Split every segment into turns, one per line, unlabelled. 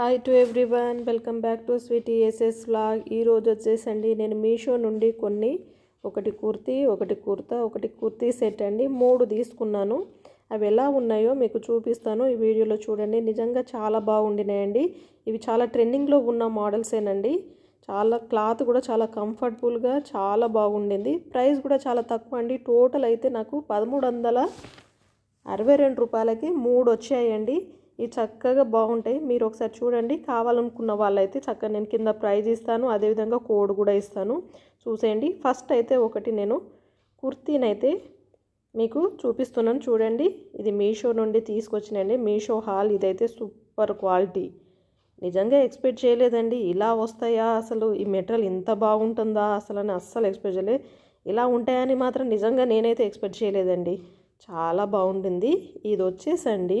hi to everyone welcome back to Sweety SS vlog ఈరోజు వచ్చేసండి నేను మీషో నుండి కొన్ని ఒకటి కుర్తీ ఒకటి కుర్తా ఒకటి కుర్తీ సెట్ అండి మూడు తీసుకున్నాను అవి ఎలా ఉన్నాయో మీకు చూపిస్తాను ఈ వీడియోలో చూడండి నిజంగా చాలా బాగుండినాయండి ఇవి చాలా ట్రెండింగ్లో ఉన్న మోడల్సేనండి చాలా క్లాత్ కూడా చాలా కంఫర్టబుల్గా చాలా బాగుండింది ప్రైస్ కూడా చాలా తక్కువ అండి టోటల్ అయితే నాకు పదమూడు వందల అరవై రెండు రూపాయలకి మూడు వచ్చాయండి ఇవి చక్కగా బాగుంటాయి మీరు ఒకసారి చూడండి కావాలనుకున్న వాళ్ళైతే చక్కగా నేను కింద ప్రైజ్ ఇస్తాను అదేవిధంగా కోడ్ కూడా ఇస్తాను చూసేయండి ఫస్ట్ అయితే ఒకటి నేను కుర్తీనైతే మీకు చూపిస్తున్నాను చూడండి ఇది మీషో నుండి తీసుకొచ్చినండి మీషో హాల్ ఇదైతే సూపర్ క్వాలిటీ నిజంగా ఎక్స్పెక్ట్ చేయలేదండి ఇలా వస్తాయా అసలు ఈ మెటీరియల్ ఇంత బాగుంటుందా అసలు అని అస్సలు ఎక్స్పెక్ట్ చేయలేదు ఇలా ఉంటాయని మాత్రం నిజంగా నేనైతే ఎక్స్పెక్ట్ చేయలేదండి చాలా బాగుంటుంది ఇది వచ్చేసండి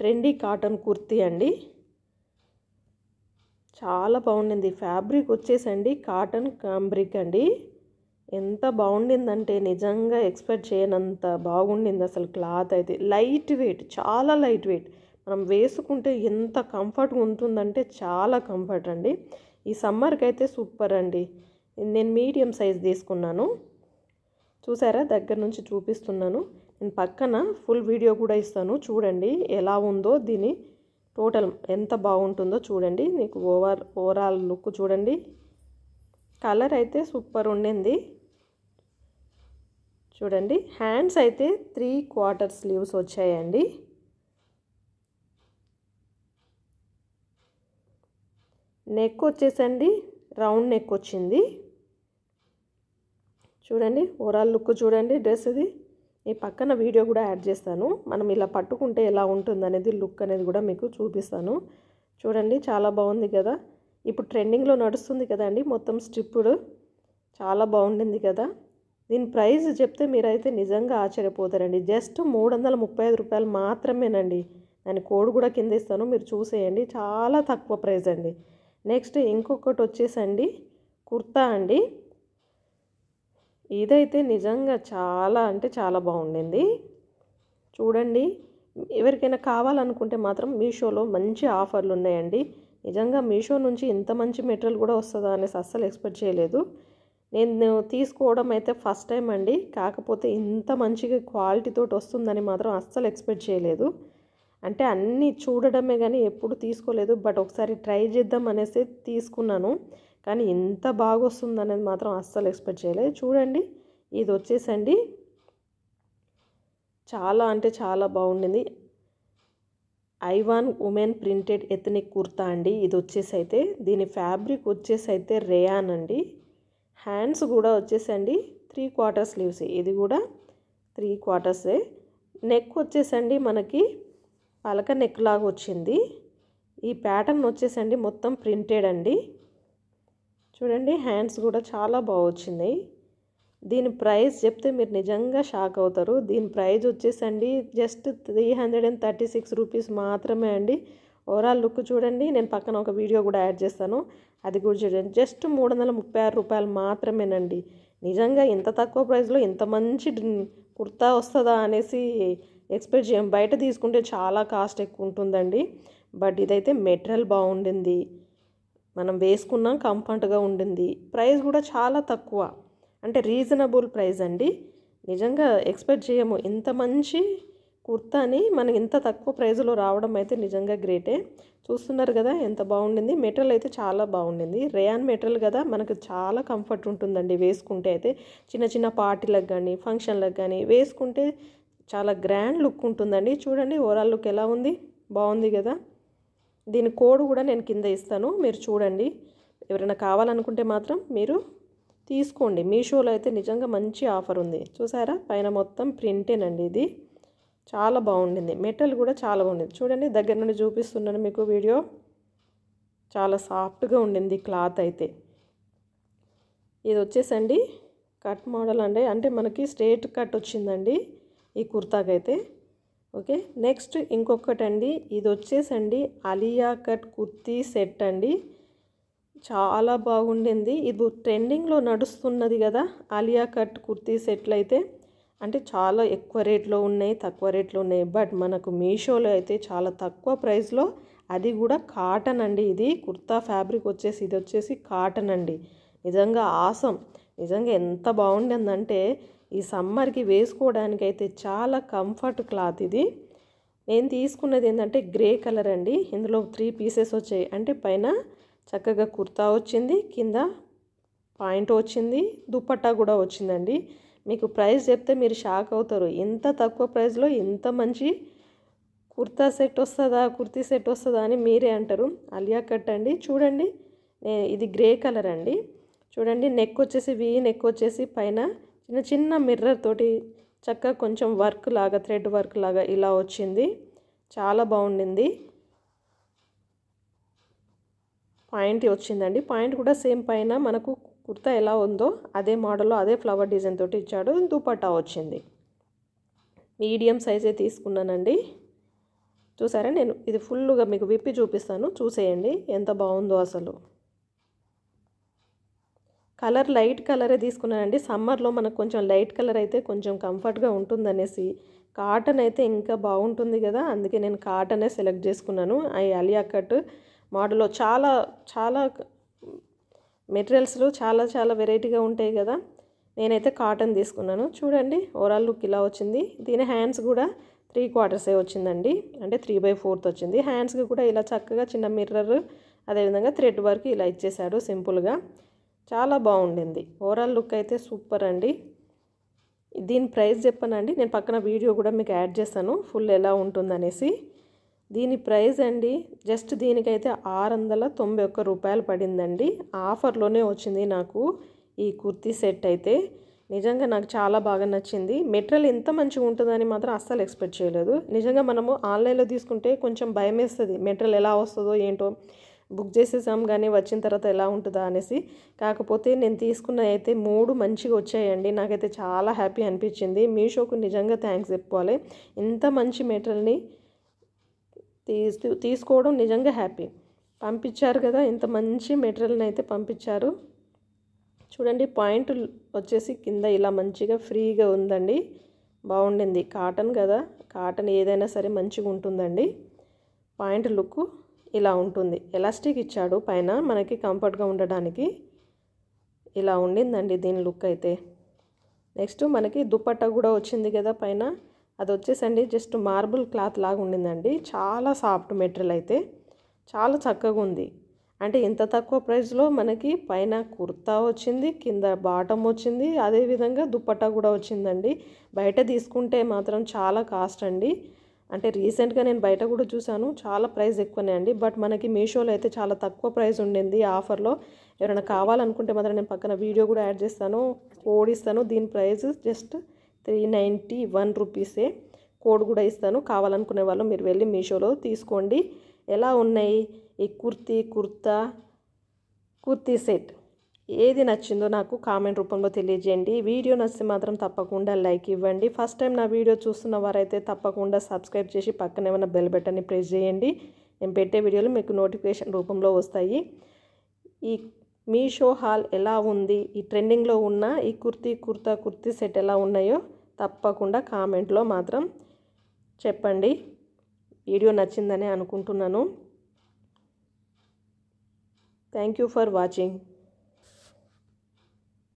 ట్రెండీ కాటన్ కుర్తీ అండి చాలా బాగుండింది ఫ్యాబ్రిక్ వచ్చేసండి కాటన్ కాంబ్రిక్ అండి ఎంత బాగుండిందంటే నిజంగా ఎక్స్పెక్ట్ చేయనంత బాగుండింది అసలు క్లాత్ అయితే లైట్ వెయిట్ చాలా లైట్ వెయిట్ మనం వేసుకుంటే ఎంత కంఫర్ట్గా ఉంటుందంటే చాలా కంఫర్ట్ అండి ఈ సమ్మర్కి అయితే సూపర్ అండి నేను మీడియం సైజ్ తీసుకున్నాను చూసారా దగ్గర నుంచి చూపిస్తున్నాను నేను పక్కన ఫుల్ వీడియో కూడా ఇస్తాను చూడండి ఎలా ఉందో దీని టోటల్ ఎంత బాగుంటుందో చూడండి మీకు ఓవర్ ఓవరాల్ లుక్ చూడండి కలర్ అయితే సూపర్ ఉండింది చూడండి హ్యాండ్స్ అయితే త్రీ క్వార్టర్ స్లీవ్స్ వచ్చాయండి నెక్ వచ్చేసండి రౌండ్ నెక్ వచ్చింది చూడండి ఓవరాల్ లుక్ చూడండి డ్రెస్ ఇది ఈ పక్కన వీడియో కూడా యాడ్ చేస్తాను మనం ఇలా పట్టుకుంటే ఎలా ఉంటుంది లుక్ అనేది కూడా మీకు చూపిస్తాను చూడండి చాలా బాగుంది కదా ఇప్పుడు ట్రెండింగ్లో నడుస్తుంది కదండి మొత్తం స్ట్రిప్పుడు చాలా బాగుండింది కదా దీని ప్రైస్ చెప్తే మీరైతే నిజంగా ఆశ్చర్యపోతారండి జస్ట్ మూడు వందల ముప్పై ఐదు రూపాయలు మాత్రమేనండి దాని కోడ్ కూడా కింద ఇస్తాను మీరు చూసేయండి చాలా తక్కువ ప్రైజ్ అండి నెక్స్ట్ ఇంకొకటి వచ్చేసండి కుర్తా అండి ఇదైతే నిజంగా చాలా అంటే చాలా బాగుండింది చూడండి ఎవరికైనా కావాలనుకుంటే మాత్రం మీషోలో మంచి ఆఫర్లు ఉన్నాయండి నిజంగా మీషో నుంచి ఇంత మంచి మెటీరియల్ కూడా వస్తుందా అనేసి అస్సలు ఎక్స్పెక్ట్ చేయలేదు నేను తీసుకోవడం అయితే ఫస్ట్ టైం అండి కాకపోతే ఇంత మంచిగా క్వాలిటీతో వస్తుందని మాత్రం అస్సలు ఎక్స్పెక్ట్ చేయలేదు అంటే అన్నీ చూడడమే కానీ ఎప్పుడు తీసుకోలేదు బట్ ఒకసారి ట్రై చేద్దాం అనేసి తీసుకున్నాను కానీ ఇంత బాగా వస్తుంది అనేది మాత్రం అస్సలు ఎక్స్పెక్ట్ చేయలేదు చూడండి ఇది వచ్చేసండి చాలా అంటే చాలా బాగుండింది ఐవాన్ ఉమెన్ ప్రింటెడ్ ఎథనిక్ కుర్తా అండి ఇది వచ్చేసి అయితే దీని ఫ్యాబ్రిక్ వచ్చేసి అయితే రేయాన్ అండి హ్యాండ్స్ కూడా వచ్చేసండి త్రీ క్వార్టర్ స్లీవ్స్ ఇది కూడా త్రీ క్వార్టర్సే నెక్ వచ్చేసండి మనకి పలక నెక్ లాగా వచ్చింది ఈ ప్యాటర్న్ వచ్చేసండి మొత్తం ప్రింటెడ్ అండి చూడండి హ్యాండ్స్ కూడా చాలా బాగా వచ్చింది దీని ప్రైస్ చెప్తే మీరు నిజంగా షాక్ అవుతారు దీని ప్రైస్ వచ్చేసండి just three hundred and thirty six rupees మాత్రమే అండి ఓవరాల్ లుక్ చూడండి నేను పక్కన ఒక వీడియో కూడా యాడ్ చేస్తాను అది కూడా చూడండి జస్ట్ మూడు వందల ముప్పై ఆరు రూపాయలు మాత్రమేనండి నిజంగా ఇంత తక్కువ ప్రైస్లో ఇంత మంచి కుర్తా వస్తుందా అనేసి ఎక్స్పెక్ట్ చేయం బయట తీసుకుంటే చాలా కాస్ట్ ఎక్కువ ఉంటుందండి బట్ ఇదైతే మెటీరియల్ బాగుండింది మనం వేసుకున్నాం కంఫర్ట్గా ఉండింది ప్రైస్ కూడా చాలా తక్కువ అంటే రీజనబుల్ ప్రైస్ అండి నిజంగా ఎక్స్పెక్ట్ చేయము ఇంత మంచి కుర్తాని మనకి ఇంత తక్కువ ప్రైజ్లో రావడం అయితే నిజంగా గ్రేటే చూస్తున్నారు కదా ఎంత బాగుండింది మెటీరియల్ అయితే చాలా బాగుండింది రేయాన్ మెటీరియల్ కదా మనకు చాలా కంఫర్ట్ ఉంటుందండి వేసుకుంటే అయితే చిన్న చిన్న పార్టీలకు కానీ ఫంక్షన్లకు కానీ వేసుకుంటే చాలా గ్రాండ్ లుక్ ఉంటుందండి చూడండి ఓవరాల్ లుక్ ఎలా ఉంది బాగుంది కదా దీని కోడ్ కూడా నేను కింద ఇస్తాను మీరు చూడండి ఎవరైనా కావాలనుకుంటే మాత్రం మీరు తీసుకోండి మీషోలో అయితే నిజంగా మంచి ఆఫర్ ఉంది చూసారా పైన మొత్తం ప్రింటేనండి ఇది చాలా బాగుండింది మెటల్ కూడా చాలా బాగుండింది చూడండి దగ్గర నుండి చూపిస్తున్నాను మీకు వీడియో చాలా సాఫ్ట్గా ఉండింది క్లాత్ అయితే ఇది వచ్చేసండి కట్ మోడల్ అండి అంటే మనకి స్ట్రేట్ కట్ వచ్చిందండి ఈ కుర్తాకైతే ఓకే నెక్స్ట్ ఇంకొకటండి ఇది వచ్చేసండి అలియా కట్ కుర్తీ సెట్ అండి చాలా బాగుండింది ఇది ట్రెండింగ్లో నడుస్తున్నది కదా అలియా కట్ కుర్తీ సెట్లు అయితే అంటే చాలా ఎక్కువ రేట్లో ఉన్నాయి తక్కువ రేట్లో ఉన్నాయి బట్ మనకు మీషోలో అయితే చాలా తక్కువ ప్రైస్లో అది కూడా కాటన్ అండి ఇది కుర్తా ఫ్యాబ్రిక్ వచ్చేసి ఇది వచ్చేసి కాటన్ అండి నిజంగా ఆసం నిజంగా ఎంత బాగుండిందంటే ఈ సమ్మర్కి వేసుకోవడానికి అయితే చాలా కంఫర్ట్ క్లాత్ ఇది నేను తీసుకున్నది ఏంటంటే గ్రే కలర్ అండి ఇందులో త్రీ పీసెస్ వచ్చాయి అంటే పైన చక్కగా కుర్తా వచ్చింది కింద పాయింట్ వచ్చింది దుప్పట్టా కూడా వచ్చిందండి మీకు ప్రైస్ చెప్తే మీరు షాక్ అవుతారు ఎంత తక్కువ ప్రైస్లో ఇంత మంచి కుర్తా సెట్ వస్తుందా కుర్తీ సెట్ వస్తుందా అని మీరే అంటారు అలియా కట్ అండి చూడండి ఇది గ్రే కలర్ అండి చూడండి నెక్ వచ్చేసి వీ నెక్ వచ్చేసి పైన చిన్న చిన్న మిర్రర్ తోటి చక్కగా కొంచెం వర్క్ లాగా థ్రెడ్ వర్క్ లాగా ఇలా వచ్చింది చాలా బాగుండింది పాయింట్ వచ్చిందండి పాయింట్ కూడా సేమ్ పైన మనకు కుర్తా ఎలా ఉందో అదే మోడల్లో అదే ఫ్లవర్ డిజైన్ తోటి ఇచ్చాడు దుపట్టా వచ్చింది మీడియం సైజే తీసుకున్నానండి చూసారా నేను ఇది ఫుల్గా మీకు విప్పి చూపిస్తాను చూసేయండి ఎంత బాగుందో అసలు కలర్ లైట్ కలరే తీసుకున్నానండి సమ్మర్లో మనకు కొంచెం లైట్ కలర్ అయితే కొంచెం కంఫర్ట్గా ఉంటుందనేసి కాటన్ అయితే ఇంకా బాగుంటుంది కదా అందుకే నేను కాటనే సెలెక్ట్ చేసుకున్నాను ఆ అలియా కట్ మోడల్లో చాలా చాలా మెటీరియల్స్లు చాలా చాలా వెరైటీగా ఉంటాయి కదా నేనైతే కాటన్ తీసుకున్నాను చూడండి ఓవరాల్ లుక్ ఇలా వచ్చింది దీని హ్యాండ్స్ కూడా త్రీ క్వార్టర్సే వచ్చిందండి అంటే త్రీ బై ఫోర్త్ వచ్చింది హ్యాండ్స్కి కూడా ఇలా చక్కగా చిన్న మిర్రర్ అదేవిధంగా థ్రెడ్ వర్క్ ఇలా ఇచ్చేసాడు సింపుల్గా చాలా బాగుండింది ఓవరాల్ లుక్ అయితే సూపర్ అండి దీని ప్రైస్ చెప్పానండి నేను పక్కన వీడియో కూడా మీకు యాడ్ చేశాను ఫుల్ ఎలా ఉంటుందనేసి దీని ప్రైస్ అండి జస్ట్ దీనికైతే ఆరు వందల తొంభై ఒక్క రూపాయలు పడిందండి ఆఫర్లోనే వచ్చింది నాకు ఈ కుర్తీ సెట్ అయితే నిజంగా నాకు చాలా బాగా నచ్చింది మెటీరియల్ ఎంత మంచిగా ఉంటుందని మాత్రం అస్సలు ఎక్స్పెక్ట్ చేయలేదు నిజంగా మనము ఆన్లైన్లో తీసుకుంటే కొంచెం భయం వేస్తుంది మెటీరియల్ ఎలా వస్తుందో ఏంటో బుక్ చేసేసాం కానీ వచ్చిన తర్వాత ఎలా ఉంటుందా అనేసి కాకపోతే నేను తీసుకున్న అయితే మూడు మంచిగా వచ్చాయండి నాకైతే చాలా హ్యాపీ అనిపించింది మీషోకు నిజంగా థ్యాంక్స్ చెప్పుకోవాలి ఇంత మంచి మెటీరియల్ని తీసు తీసుకోవడం నిజంగా హ్యాపీ పంపించారు కదా ఇంత మంచి మెటీరియల్ని అయితే పంపించారు చూడండి పాయింట్ వచ్చేసి కింద ఇలా మంచిగా ఫ్రీగా ఉందండి బాగుండింది కాటన్ కదా కాటన్ ఏదైనా సరే మంచిగా ఉంటుందండి పాయింట్ లుక్ ఇలా ఉంటుంది ఎలాస్టిక్ ఇచ్చాడు పైన మనకి కంఫర్ట్గా ఉండడానికి ఇలా ఉండిందండి దీని లుక్ అయితే నెక్స్ట్ మనకి దుప్పట్టా కూడా వచ్చింది కదా పైన అది వచ్చేసండి జస్ట్ మార్బుల్ క్లాత్ లాగా ఉండిందండి చాలా సాఫ్ట్ మెటీరియల్ అయితే చాలా చక్కగా ఉంది అంటే ఇంత తక్కువ ప్రైస్లో మనకి పైన కుర్తా వచ్చింది కింద బాటమ్ వచ్చింది అదేవిధంగా దుప్పట్టా కూడా వచ్చిందండి బయట తీసుకుంటే మాత్రం చాలా కాస్ట్ అండి అంటే రీసెంట్గా నేను బయట కూడా చూశాను చాలా ప్రైస్ ఎక్కువనే అండి బట్ మనకి మీషోలో అయితే చాలా తక్కువ ప్రైస్ ఉండింది ఆఫర్లో ఎవరైనా కావాలనుకుంటే మాత్రం నేను పక్కన వీడియో కూడా యాడ్ చేస్తాను కోడ్ ఇస్తాను దీని price just three ninety one రూపీసే కోడ్ కూడా ఇస్తాను కావాలనుకునే వాళ్ళు మీరు వెళ్ళి మీషోలో తీసుకోండి ఎలా ఉన్నాయి ఈ కుర్తీ కుర్తా కుర్తీ సెట్ ఏది నచ్చిందో నాకు కామెంట్ రూపంలో తెలియజేయండి వీడియో నచ్చితే మాత్రం తప్పకుండా లైక్ ఇవ్వండి ఫస్ట్ టైం నా వీడియో చూస్తున్న వారైతే తప్పకుండా సబ్స్క్రైబ్ చేసి పక్కన ఏమైనా బెల్ బటన్ని ప్రెస్ చేయండి నేను పెట్టే వీడియోలు మీకు నోటిఫికేషన్ రూపంలో వస్తాయి ఈ మీషో హాల్ ఎలా ఉంది ఈ ట్రెండింగ్లో ఉన్న ఈ కుర్తీ కుర్తా కుర్తీ సెట్ ఎలా ఉన్నాయో తప్పకుండా కామెంట్లో మాత్రం చెప్పండి వీడియో నచ్చిందని అనుకుంటున్నాను థ్యాంక్ యూ ఫర్ వాచింగ్